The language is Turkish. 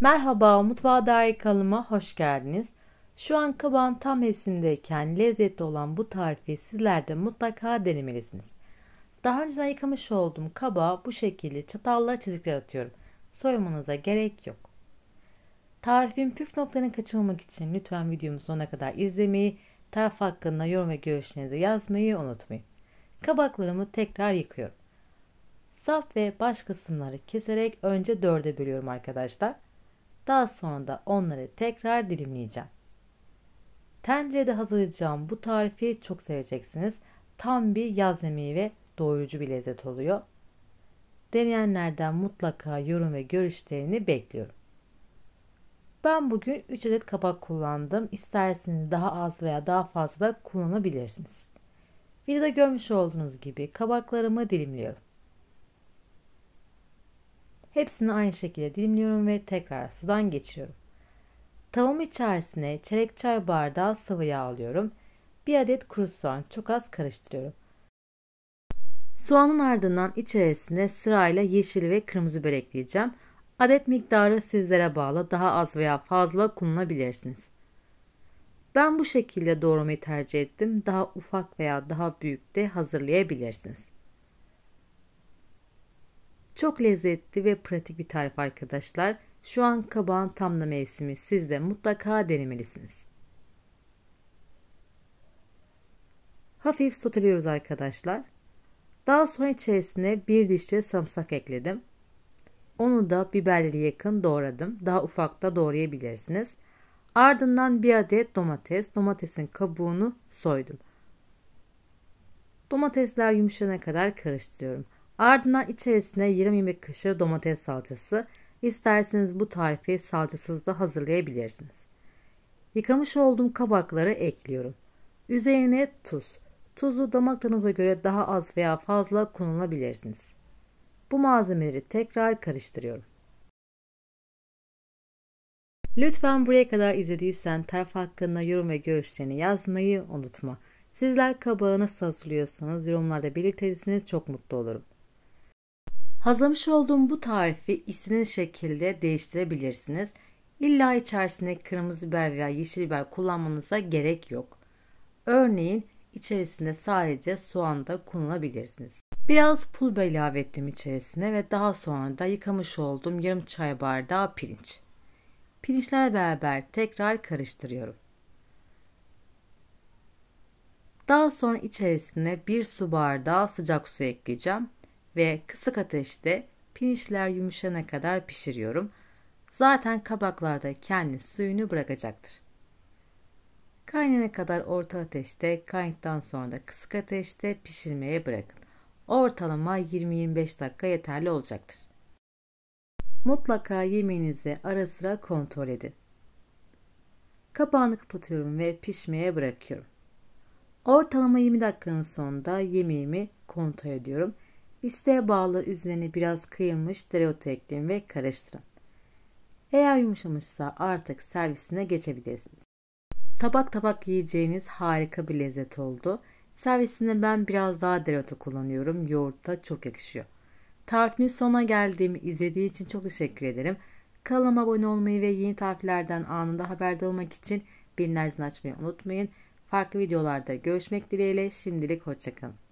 Merhaba Mutfağa Dair kanalıma hoş geldiniz. Şu an kabağın tam esimdeyken lezzetli olan bu tarifi sizler de mutlaka denemelisiniz. Daha önce yıkamış olduğum kabağı bu şekilde çatalla çizikler atıyorum. Soymanıza gerek yok. Tarifin püf noktalarını kaçırmamak için lütfen videomu sonuna kadar izlemeyi, tarif hakkında yorum ve görüşlerinizi yazmayı unutmayın. Kabaklarımı tekrar yıkıyorum. Saf ve baş kısımları keserek önce dörde bölüyorum arkadaşlar. Daha sonra da onları tekrar dilimleyeceğim. Tencerede hazırlayacağım bu tarifi çok seveceksiniz. Tam bir yaz yemeği ve doyurucu bir lezzet oluyor. Deneyenlerden mutlaka yorum ve görüşlerini bekliyorum. Ben bugün 3 adet kabak kullandım. İsterseniz daha az veya daha fazla da kullanabilirsiniz. Videoda görmüş olduğunuz gibi kabaklarımı dilimliyorum. Hepsini aynı şekilde dilimliyorum ve tekrar sudan geçiriyorum. Tavam içerisine çeyrek çay bardağı sıvı yağ alıyorum. Bir adet kuru soğan çok az karıştırıyorum. Soğanın ardından içerisine sırayla yeşil ve kırmızı biber ekleyeceğim. Adet miktarı sizlere bağlı daha az veya fazla kullanabilirsiniz. Ben bu şekilde doğramayı tercih ettim. Daha ufak veya daha büyük de hazırlayabilirsiniz. Çok lezzetli ve pratik bir tarif arkadaşlar. Şu an kabağın tam da mevsimi. Siz de mutlaka denemelisiniz. Hafif soteliyoruz arkadaşlar. Daha sonra içerisine bir dişçe samsak ekledim. Onu da biberli yakın doğradım. Daha ufakta doğrayabilirsiniz. Ardından bir adet domates, domatesin kabuğunu soydum. Domatesler yumuşana kadar karıştırıyorum. Ardından içerisine yarım yemek kaşığı domates salçası. İsterseniz bu tarifi salçasız da hazırlayabilirsiniz. Yıkamış olduğum kabakları ekliyorum. Üzerine tuz. Tuzu damak tadınıza göre daha az veya fazla kullanabilirsiniz. Bu malzemeleri tekrar karıştırıyorum. Lütfen buraya kadar izlediysen tarif hakkında yorum ve görüşlerini yazmayı unutma. Sizler kabağı nasıl hazırlıyorsanız yorumlarda belirtirsiniz çok mutlu olurum. Hazırlamış olduğum bu tarifi istediğiniz şekilde değiştirebilirsiniz. İlla içerisine kırmızı biber veya yeşil biber kullanmanıza gerek yok. Örneğin içerisinde sadece soğan da kullanabilirsiniz. Biraz pul biber ilave ettim içerisine ve daha sonra da yıkamış olduğum yarım çay bardağı pirinç. Pirinçlerle beraber tekrar karıştırıyorum. Daha sonra içerisine bir su bardağı sıcak su ekleyeceğim ve kısık ateşte pirinçler yumuşana kadar pişiriyorum. Zaten kabaklarda kendi suyunu bırakacaktır. Kaynana kadar orta ateşte, kaynadıktan sonra da kısık ateşte pişirmeye bırakın. Ortalama 20-25 dakika yeterli olacaktır. Mutlaka yemeğinizi ara sıra kontrol edin. Kapağını kapatıyorum ve pişmeye bırakıyorum. Ortalama 20 dakikanın sonunda yemeğimi kontrol ediyorum İsteğe bağlı üzerine biraz kıyılmış dereotu ekleyin ve karıştırın. Eğer yumuşamışsa artık servisine geçebilirsiniz. Tabak tabak yiyeceğiniz harika bir lezzet oldu. Servisinde ben biraz daha dereotu kullanıyorum. Yoğurtta çok yakışıyor. Tarifimin sona geldiğimi izlediği için çok teşekkür ederim. Kanalıma abone olmayı ve yeni tariflerden anında haberdar olmak için bildirimlerini açmayı unutmayın. Farklı videolarda görüşmek dileğiyle şimdilik hoşçakalın.